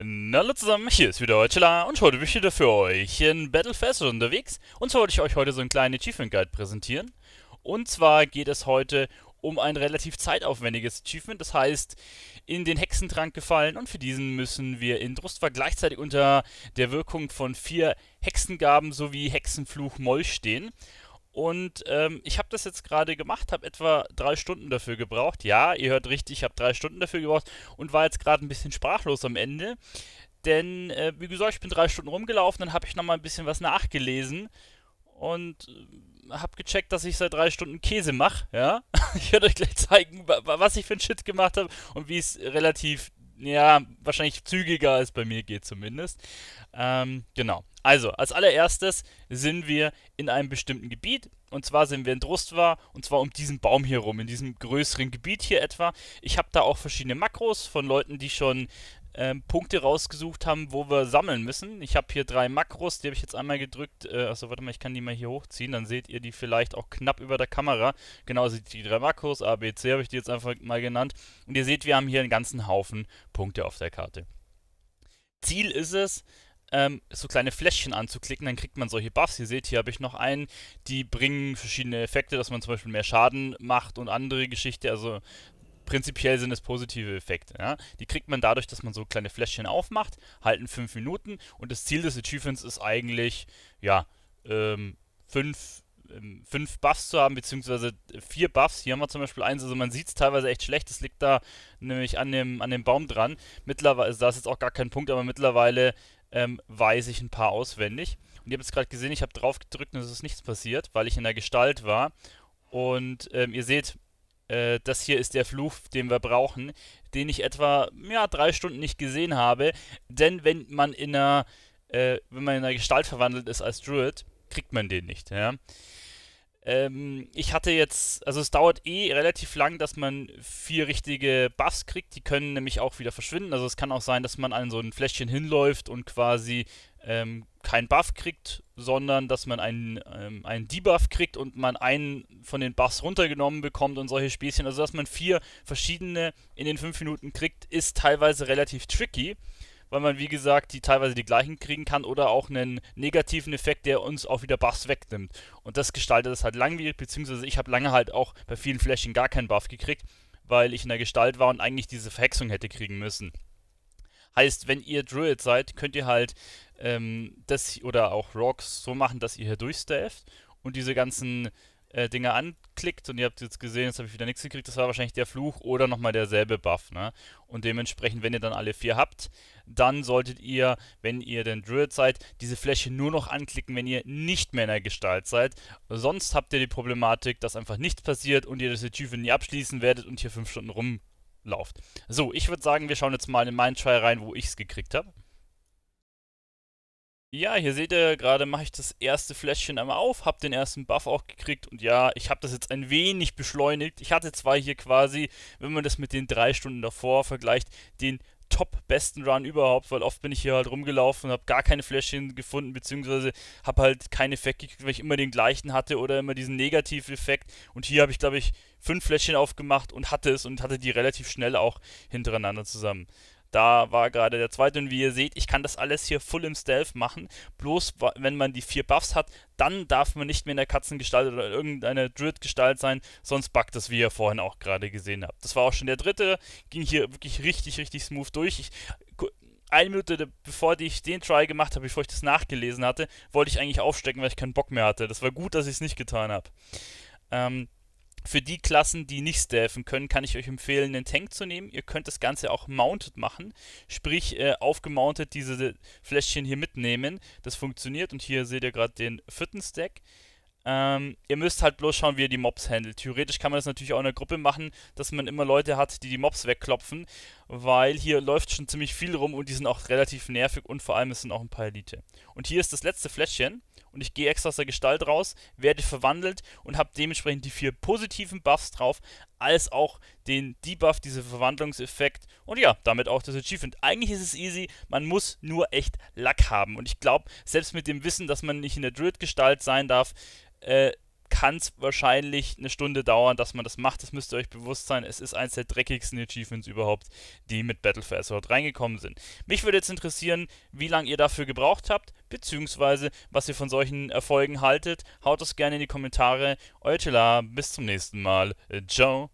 Hallo zusammen, hier ist wieder Chilla und heute bin ich wieder für euch in Battlefest unterwegs. Und zwar wollte ich euch heute so einen kleinen Achievement Guide präsentieren. Und zwar geht es heute um ein relativ zeitaufwendiges Achievement, das heißt in den Hexentrank gefallen und für diesen müssen wir in Drustvar gleichzeitig unter der Wirkung von vier Hexengaben sowie Hexenfluch Moll stehen. Und ähm, ich habe das jetzt gerade gemacht, habe etwa drei Stunden dafür gebraucht. Ja, ihr hört richtig, ich habe drei Stunden dafür gebraucht und war jetzt gerade ein bisschen sprachlos am Ende. Denn, äh, wie gesagt, ich bin drei Stunden rumgelaufen, dann habe ich nochmal ein bisschen was nachgelesen und äh, habe gecheckt, dass ich seit drei Stunden Käse mache. Ja, ich werde euch gleich zeigen, was ich für ein Shit gemacht habe und wie es relativ, ja, wahrscheinlich zügiger als bei mir geht zumindest. Ähm, genau. Also, als allererstes sind wir in einem bestimmten Gebiet. Und zwar sind wir in Drustwa, und zwar um diesen Baum hier rum, in diesem größeren Gebiet hier etwa. Ich habe da auch verschiedene Makros von Leuten, die schon ähm, Punkte rausgesucht haben, wo wir sammeln müssen. Ich habe hier drei Makros, die habe ich jetzt einmal gedrückt. Äh, achso, warte mal, ich kann die mal hier hochziehen, dann seht ihr die vielleicht auch knapp über der Kamera. Genau, also die drei Makros, A, B, C habe ich die jetzt einfach mal genannt. Und ihr seht, wir haben hier einen ganzen Haufen Punkte auf der Karte. Ziel ist es, ähm, so kleine Fläschchen anzuklicken, dann kriegt man solche Buffs. Ihr seht, hier habe ich noch einen, die bringen verschiedene Effekte, dass man zum Beispiel mehr Schaden macht und andere Geschichte, also prinzipiell sind es positive Effekte. Ja? Die kriegt man dadurch, dass man so kleine Fläschchen aufmacht, halten 5 Minuten und das Ziel des Achievements ist eigentlich, ja, 5 ähm, ähm, fünf, Buffs zu haben, beziehungsweise vier Buffs. Hier haben wir zum Beispiel eins, also man sieht es teilweise echt schlecht, das liegt da nämlich an dem, an dem Baum dran. Mittlerweile, also da ist jetzt auch gar kein Punkt, aber mittlerweile ähm, weiß ich ein paar auswendig. Und ihr habt es gerade gesehen, ich habe drauf gedrückt und es ist nichts passiert, weil ich in der Gestalt war. Und ähm, ihr seht, äh, das hier ist der Fluch, den wir brauchen, den ich etwa ja, drei Stunden nicht gesehen habe. Denn wenn man in einer, äh, wenn man in einer Gestalt verwandelt ist als Druid, kriegt man den nicht. Ja? Ähm, ich hatte jetzt, also es dauert eh relativ lang, dass man vier richtige Buffs kriegt. Die können nämlich auch wieder verschwinden. Also es kann auch sein, dass man an so ein Fläschchen hinläuft und quasi ähm, keinen Buff kriegt, sondern dass man einen, ähm, einen Debuff kriegt und man einen von den Buffs runtergenommen bekommt und solche Späßchen. Also dass man vier verschiedene in den fünf Minuten kriegt, ist teilweise relativ tricky weil man, wie gesagt, die teilweise die gleichen kriegen kann oder auch einen negativen Effekt, der uns auch wieder Buffs wegnimmt. Und das gestaltet es halt langwierig, beziehungsweise ich habe lange halt auch bei vielen Flächen gar keinen Buff gekriegt, weil ich in der Gestalt war und eigentlich diese Verhexung hätte kriegen müssen. Heißt, wenn ihr Druid seid, könnt ihr halt ähm, das oder auch Rocks so machen, dass ihr hier durchstafft und diese ganzen äh, Dinge an geklickt und ihr habt jetzt gesehen, jetzt habe ich wieder nichts gekriegt, das war wahrscheinlich der Fluch oder nochmal derselbe Buff. Ne? Und dementsprechend, wenn ihr dann alle vier habt, dann solltet ihr, wenn ihr denn Druid seid, diese Fläche nur noch anklicken, wenn ihr nicht mehr in der Gestalt seid. Sonst habt ihr die Problematik, dass einfach nichts passiert und ihr diese Tüfe nie abschließen werdet und hier fünf Stunden rumlauft. So, ich würde sagen, wir schauen jetzt mal in meinen Try rein, wo ich es gekriegt habe. Ja, hier seht ihr, gerade mache ich das erste Fläschchen einmal auf, habe den ersten Buff auch gekriegt und ja, ich habe das jetzt ein wenig beschleunigt. Ich hatte zwar hier quasi, wenn man das mit den drei Stunden davor vergleicht, den top-besten Run überhaupt, weil oft bin ich hier halt rumgelaufen und habe gar keine Fläschchen gefunden, beziehungsweise habe halt keinen Effekt gekriegt, weil ich immer den gleichen hatte oder immer diesen Negativ-Effekt. Und hier habe ich, glaube ich, fünf Fläschchen aufgemacht und hatte es und hatte die relativ schnell auch hintereinander zusammen. Da war gerade der zweite und wie ihr seht, ich kann das alles hier full im Stealth machen. Bloß wenn man die vier Buffs hat, dann darf man nicht mehr in der Katzengestalt oder irgendeiner Druid-Gestalt sein, sonst buggt das, wie ihr vorhin auch gerade gesehen habt. Das war auch schon der dritte, ging hier wirklich richtig, richtig smooth durch. Ich, eine Minute bevor ich den Try gemacht habe, bevor ich das nachgelesen hatte, wollte ich eigentlich aufstecken, weil ich keinen Bock mehr hatte. Das war gut, dass ich es nicht getan habe. Ähm, für die Klassen, die nicht stealthen können, kann ich euch empfehlen, einen Tank zu nehmen. Ihr könnt das Ganze auch mounted machen, sprich äh, aufgemountet diese Fläschchen hier mitnehmen. Das funktioniert und hier seht ihr gerade den vierten Stack. Ähm, ihr müsst halt bloß schauen, wie ihr die Mobs handelt. Theoretisch kann man das natürlich auch in einer Gruppe machen, dass man immer Leute hat, die die Mobs wegklopfen weil hier läuft schon ziemlich viel rum und die sind auch relativ nervig und vor allem es sind auch ein paar Elite. Und hier ist das letzte Fläschchen und ich gehe extra aus der Gestalt raus, werde verwandelt und habe dementsprechend die vier positiven Buffs drauf, als auch den Debuff, diesen Verwandlungseffekt und ja, damit auch das Achievement. Eigentlich ist es easy, man muss nur echt Lack haben und ich glaube, selbst mit dem Wissen, dass man nicht in der Druid-Gestalt sein darf, äh, kann es wahrscheinlich eine Stunde dauern, dass man das macht. Das müsst ihr euch bewusst sein. Es ist eines der dreckigsten Achievements überhaupt, die mit Battle for Azeroth reingekommen sind. Mich würde jetzt interessieren, wie lange ihr dafür gebraucht habt, beziehungsweise was ihr von solchen Erfolgen haltet. Haut das gerne in die Kommentare. Euer Tela, bis zum nächsten Mal. Ciao.